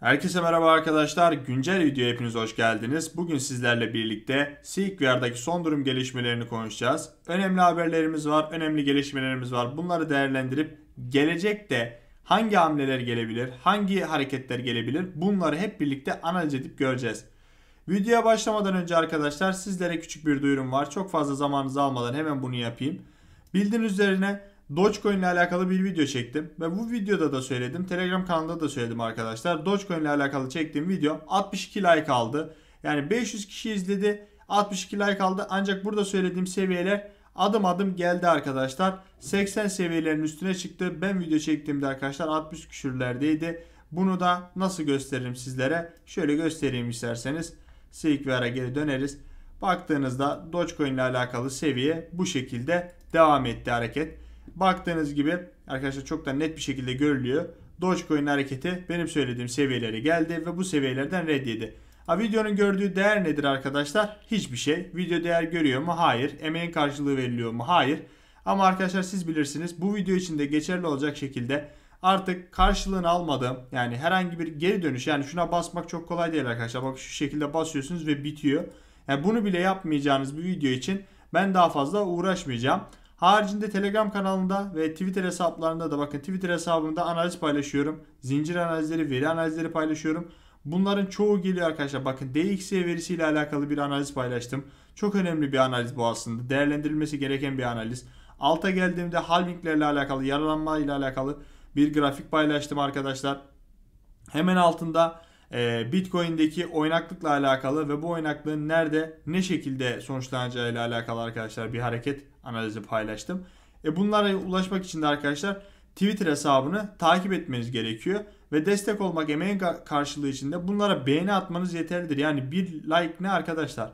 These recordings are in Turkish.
Herkese merhaba arkadaşlar. Güncel videoya hepiniz hoş geldiniz. Bugün sizlerle birlikte Silkware'daki son durum gelişmelerini konuşacağız. Önemli haberlerimiz var, önemli gelişmelerimiz var. Bunları değerlendirip gelecekte hangi hamleler gelebilir, hangi hareketler gelebilir bunları hep birlikte analiz edip göreceğiz. Videoya başlamadan önce arkadaşlar sizlere küçük bir duyurum var. Çok fazla zamanınızı almadan hemen bunu yapayım. Bildiğiniz üzerine Dogecoin ile alakalı bir video çektim ve bu videoda da söyledim. Telegram kanalında da söyledim arkadaşlar. Dogecoin ile alakalı çektiğim video 62 like aldı. Yani 500 kişi izledi. 62 like aldı. Ancak burada söylediğim seviyeler adım adım geldi arkadaşlar. 80 seviyelerin üstüne çıktı. Ben video çektiğimde arkadaşlar 60 küsürlerdeydi. Bunu da nasıl gösteririm sizlere? Şöyle göstereyim isterseniz. Silkware'a geri döneriz. Baktığınızda Dogecoin ile alakalı seviye bu şekilde devam etti hareket. Baktığınız gibi arkadaşlar çok da net bir şekilde görülüyor. Dogecoin hareketi benim söylediğim seviyelere geldi ve bu seviyelerden red yedi. videonun gördüğü değer nedir arkadaşlar? Hiçbir şey. Video değer görüyor mu? Hayır. Emeğin karşılığı veriliyor mu? Hayır. Ama arkadaşlar siz bilirsiniz bu video için de geçerli olacak şekilde artık karşılığını almadım. Yani herhangi bir geri dönüş yani şuna basmak çok kolay değil arkadaşlar. Bak şu şekilde basıyorsunuz ve bitiyor. Yani bunu bile yapmayacağınız bir video için ben daha fazla uğraşmayacağım. Haricinde Telegram kanalında ve Twitter hesaplarında da bakın Twitter hesabımda analiz paylaşıyorum. Zincir analizleri, veri analizleri paylaşıyorum. Bunların çoğu geliyor arkadaşlar. Bakın DXY verisiyle alakalı bir analiz paylaştım. Çok önemli bir analiz bu aslında. Değerlendirilmesi gereken bir analiz. Alta geldiğimde halvinglerle alakalı, yaralanma ile alakalı bir grafik paylaştım arkadaşlar. Hemen altında ee, Bitcoin'deki oynaklıkla alakalı ve bu oynaklığın nerede ne şekilde sonuçlanacağı ile alakalı arkadaşlar bir hareket analizi paylaştım. E, bunlara ulaşmak için de arkadaşlar Twitter hesabını takip etmeniz gerekiyor. Ve destek olmak emeğin karşılığı için de bunlara beğeni atmanız yeterlidir. Yani bir like ne arkadaşlar?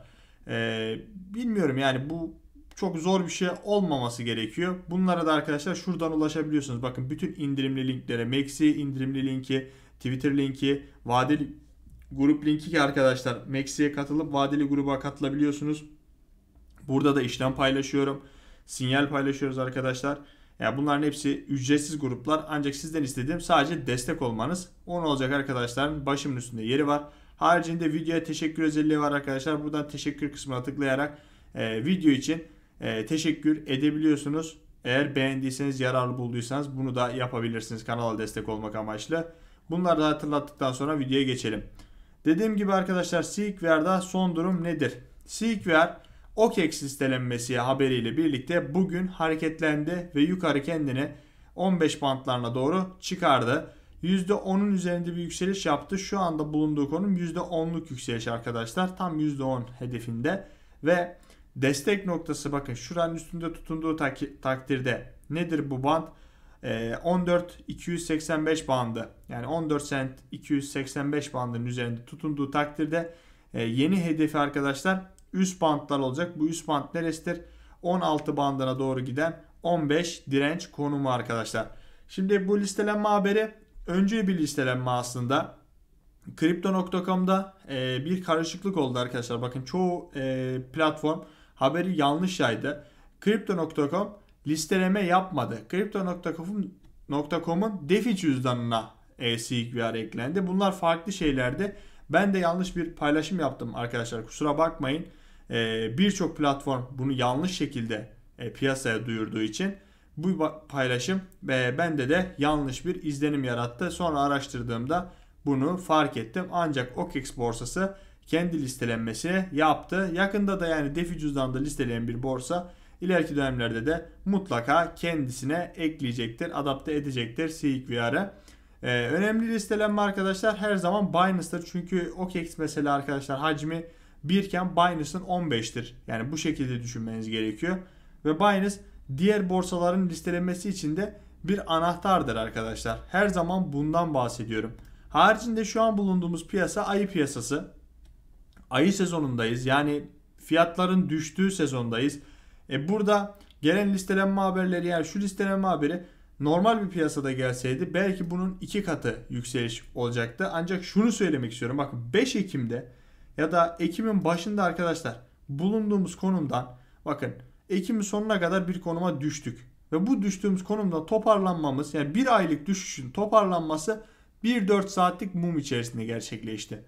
Ee, bilmiyorum yani bu çok zor bir şey olmaması gerekiyor. Bunlara da arkadaşlar şuradan ulaşabiliyorsunuz. Bakın bütün indirimli linklere, Maxi indirimli linki, Twitter linki, vadeli grup linki ki arkadaşlar Maxi'ye katılıp vadeli gruba katılabiliyorsunuz. Burada da işlem paylaşıyorum. Sinyal paylaşıyoruz arkadaşlar. Yani bunların hepsi ücretsiz gruplar. Ancak sizden istediğim sadece destek olmanız. 10 olacak arkadaşlar. Başımın üstünde yeri var. Haricinde videoya teşekkür özelliği var arkadaşlar. Buradan teşekkür kısmına tıklayarak e, video için e, teşekkür edebiliyorsunuz. Eğer beğendiyseniz, yararlı bulduysanız bunu da yapabilirsiniz kanala destek olmak amaçlı. Bunları da hatırlattıktan sonra videoya geçelim. Dediğim gibi arkadaşlar Seekver'da son durum nedir? Seekver OKEX listelenmesi haberiyle birlikte bugün hareketlendi ve yukarı kendini 15 bantlarına doğru çıkardı. %10'un üzerinde bir yükseliş yaptı. Şu anda bulunduğu konum %10'luk yükseliş arkadaşlar. Tam %10 hedefinde ve destek noktası bakın şuranın üstünde tutunduğu tak takdirde nedir bu band? 14 ee, 285 bandı yani 14 sent 285 bandının üzerinde tutunduğu takdirde e, yeni hedefi arkadaşlar üst bantlar olacak. Bu üst bant neresidir? 16 bandına doğru giden 15 direnç konumu arkadaşlar. Şimdi bu listelenme haberi önce bir listelenme aslında. Crypto.com'da e, bir karışıklık oldu arkadaşlar. Bakın çoğu e, platform haberi yanlış yaydı. Crypto.com listeleme yapmadı. Crypto.com'un DeFi cüzdanına e, CQR eklendi. Bunlar farklı şeylerdi. Ben de yanlış bir paylaşım yaptım arkadaşlar. Kusura bakmayın. E, Birçok platform bunu yanlış şekilde e, piyasaya duyurduğu için bu paylaşım e, bende de yanlış bir izlenim yarattı. Sonra araştırdığımda bunu fark ettim. Ancak OKEX borsası kendi listelenmesi yaptı. Yakında da yani DeFi cüzdanında listelenen bir borsa İleriki dönemlerde de mutlaka kendisine ekleyecektir, adapte edecektir CXVR'e. Ee, önemli listelenme arkadaşlar her zaman Binance'dır. Çünkü OKEX mesela arkadaşlar hacmi 1 iken Binance'ın 15'tir. Yani bu şekilde düşünmeniz gerekiyor. Ve Binance diğer borsaların listelenmesi için de bir anahtardır arkadaşlar. Her zaman bundan bahsediyorum. Haricinde şu an bulunduğumuz piyasa ayı piyasası. Ayı sezonundayız. Yani fiyatların düştüğü sezondayız. E burada gelen listelenme haberleri yani şu listelenme haberi normal bir piyasada gelseydi belki bunun iki katı yükseliş olacaktı. Ancak şunu söylemek istiyorum. Bakın 5 Ekim'de ya da Ekim'in başında arkadaşlar bulunduğumuz konumdan bakın Ekim'in sonuna kadar bir konuma düştük. Ve bu düştüğümüz konumda toparlanmamız yani bir aylık düşüşün toparlanması 1-4 saatlik mum içerisinde gerçekleşti.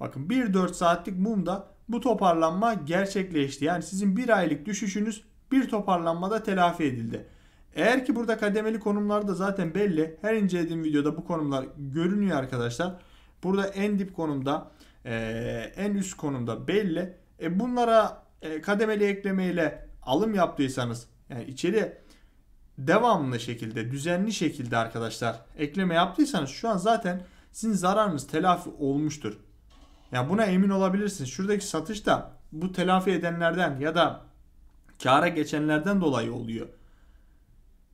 Bakın 1-4 saatlik mumda bu toparlanma gerçekleşti. Yani sizin bir aylık düşüşünüz bir toparlanmada telafi edildi. Eğer ki burada kademeli konumlar da zaten belli. Her incelediğim videoda bu konumlar görünüyor arkadaşlar. Burada en dip konumda, e, en üst konumda belli. E, bunlara e, kademeli eklemeyle alım yaptıysanız yani içeri devamlı şekilde, düzenli şekilde arkadaşlar ekleme yaptıysanız şu an zaten sizin zararınız telafi olmuştur. Ya buna emin olabilirsin. Şuradaki satış da bu telafi edenlerden ya da kâra geçenlerden dolayı oluyor.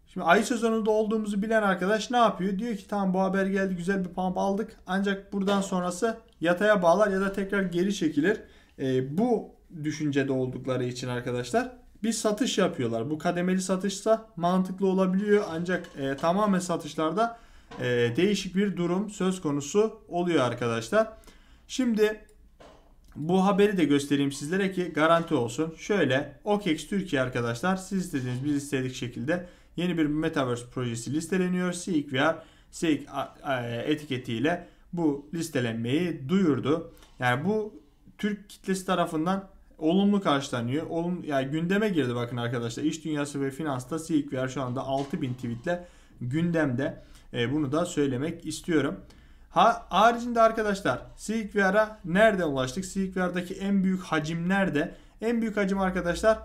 Şimdi ay sezonunda olduğumuzu bilen arkadaş ne yapıyor? Diyor ki tamam bu haber geldi güzel bir pump aldık. Ancak buradan sonrası yataya bağlar ya da tekrar geri çekilir. E, bu düşüncede oldukları için arkadaşlar bir satış yapıyorlar. Bu kademeli satışsa mantıklı olabiliyor. Ancak e, tamamen satışlarda e, değişik bir durum söz konusu oluyor arkadaşlar. Şimdi bu haberi de göstereyim sizlere ki garanti olsun. Şöyle OKEX Türkiye arkadaşlar siz istediğiniz biz istedik şekilde yeni bir Metaverse projesi listeleniyor. Seek VR Seek etiketiyle bu listelenmeyi duyurdu. Yani bu Türk kitlesi tarafından olumlu karşılanıyor. Olum, yani gündeme girdi bakın arkadaşlar. İş dünyası ve finansta Seek VR şu anda 6000 tweetle gündemde. E, bunu da söylemek istiyorum. Ha, haricinde arkadaşlar CQR'a nerede ulaştık? CQR'daki en büyük hacim nerede? En büyük hacim arkadaşlar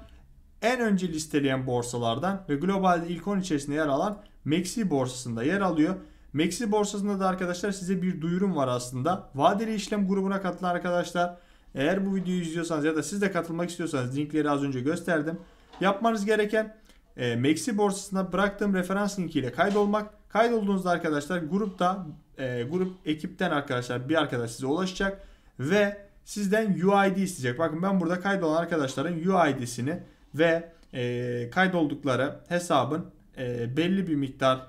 en önce listeleyen borsalardan ve globalde ilk 10 içerisinde yer alan Mexi borsasında yer alıyor. Mexi borsasında da arkadaşlar size bir duyurum var aslında. Vadeli işlem grubuna katılan arkadaşlar eğer bu videoyu izliyorsanız ya da siz de katılmak istiyorsanız linkleri az önce gösterdim. Yapmanız gereken e, Mexi borsasına bıraktığım referans linkiyle kaydolmak. Kaydolduğunuzda arkadaşlar grupta e, grup ekipten arkadaşlar bir arkadaş size ulaşacak ve sizden UID isteyecek. Bakın ben burada kaydolan arkadaşların UID'sini ve e, kaydoldukları hesabın e, belli bir miktar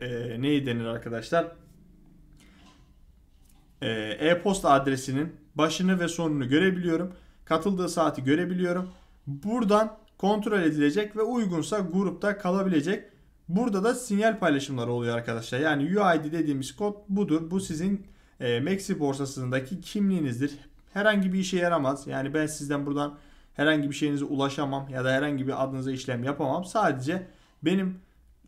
e, neyi denir arkadaşlar? E, e-posta adresinin başını ve sonunu görebiliyorum. Katıldığı saati görebiliyorum. Buradan kontrol edilecek ve uygunsa grupta kalabilecek. Burada da sinyal paylaşımları oluyor arkadaşlar. Yani UID dediğimiz kod budur. Bu sizin e, Maxi borsasındaki kimliğinizdir. Herhangi bir işe yaramaz. Yani ben sizden buradan herhangi bir şeyinize ulaşamam ya da herhangi bir adınıza işlem yapamam. Sadece benim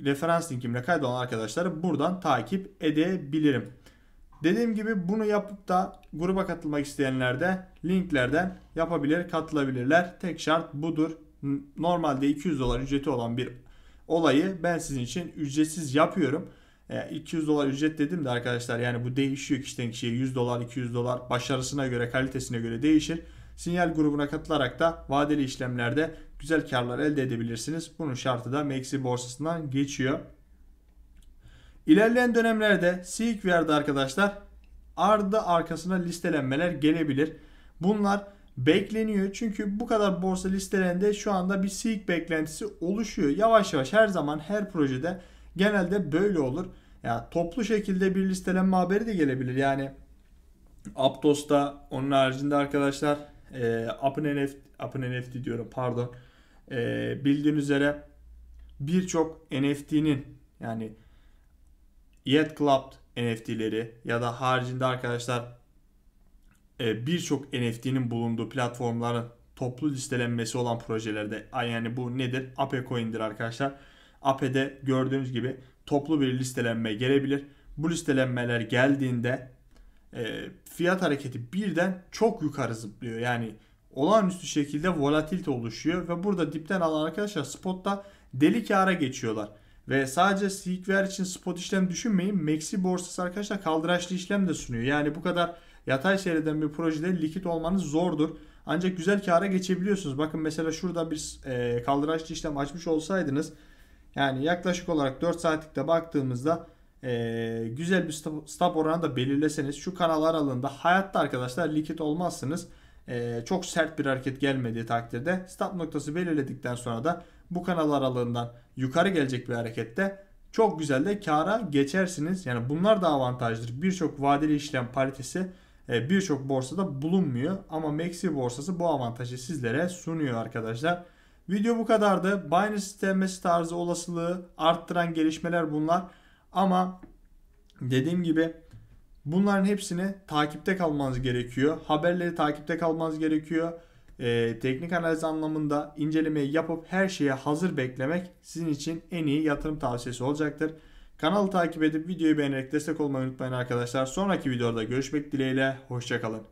referans linkimle kaydolan arkadaşları buradan takip edebilirim. Dediğim gibi bunu yapıp da gruba katılmak isteyenler de linklerden yapabilir, katılabilirler. Tek şart budur. Normalde 200 dolar ücreti olan bir olayı ben sizin için ücretsiz yapıyorum. 200 e, dolar ücret dedim de arkadaşlar yani bu değişiyor kişiden kişiye 100 dolar 200 dolar başarısına göre kalitesine göre değişir. Sinyal grubuna katılarak da vadeli işlemlerde güzel karlar elde edebilirsiniz. Bunun şartı da Maxi borsasından geçiyor. İlerleyen dönemlerde CXVR'de arkadaşlar ardı arkasına listelenmeler gelebilir. Bunlar bekleniyor. Çünkü bu kadar borsa listelerinde şu anda bir seek beklentisi oluşuyor. Yavaş yavaş her zaman her projede genelde böyle olur. Ya yani toplu şekilde bir listelenme haberi de gelebilir. Yani Aptos'ta onun haricinde arkadaşlar e, AppNFT, NFT diyorum pardon. E, bildiğin üzere birçok NFT'nin yani Yet Club NFT'leri ya da haricinde arkadaşlar e, birçok NFT'nin bulunduğu platformların toplu listelenmesi olan projelerde yani bu nedir? Ape Coin'dir arkadaşlar. Ape'de gördüğünüz gibi toplu bir listelenme gelebilir. Bu listelenmeler geldiğinde e, fiyat hareketi birden çok yukarı zıplıyor. Yani olağanüstü şekilde volatilite oluşuyor ve burada dipten alan arkadaşlar spotta deli kâra geçiyorlar. Ve sadece Seekver için spot işlem düşünmeyin. Maxi borsası arkadaşlar kaldıraçlı işlem de sunuyor. Yani bu kadar Yatay seyreden bir projede likit olmanız zordur. Ancak güzel kâra geçebiliyorsunuz. Bakın mesela şurada bir e, kaldıraçlı işlem açmış olsaydınız yani yaklaşık olarak 4 saatlikte baktığımızda e, güzel bir stop, stop oranı da belirleseniz şu kanal aralığında hayatta arkadaşlar likit olmazsınız. E, çok sert bir hareket gelmediği takdirde stop noktası belirledikten sonra da bu kanal aralığından yukarı gelecek bir harekette çok güzel de kâra geçersiniz. Yani bunlar da avantajdır. Birçok vadeli işlem paritesi e, birçok borsada bulunmuyor. Ama Maxi borsası bu avantajı sizlere sunuyor arkadaşlar. Video bu kadardı. Binance sistemesi tarzı olasılığı arttıran gelişmeler bunlar. Ama dediğim gibi bunların hepsini takipte kalmanız gerekiyor. Haberleri takipte kalmanız gerekiyor. Ee, teknik analiz anlamında incelemeyi yapıp her şeye hazır beklemek sizin için en iyi yatırım tavsiyesi olacaktır. Kanalı takip edip videoyu beğenerek destek olmayı unutmayın arkadaşlar. Sonraki videoda görüşmek dileğiyle. Hoşçakalın.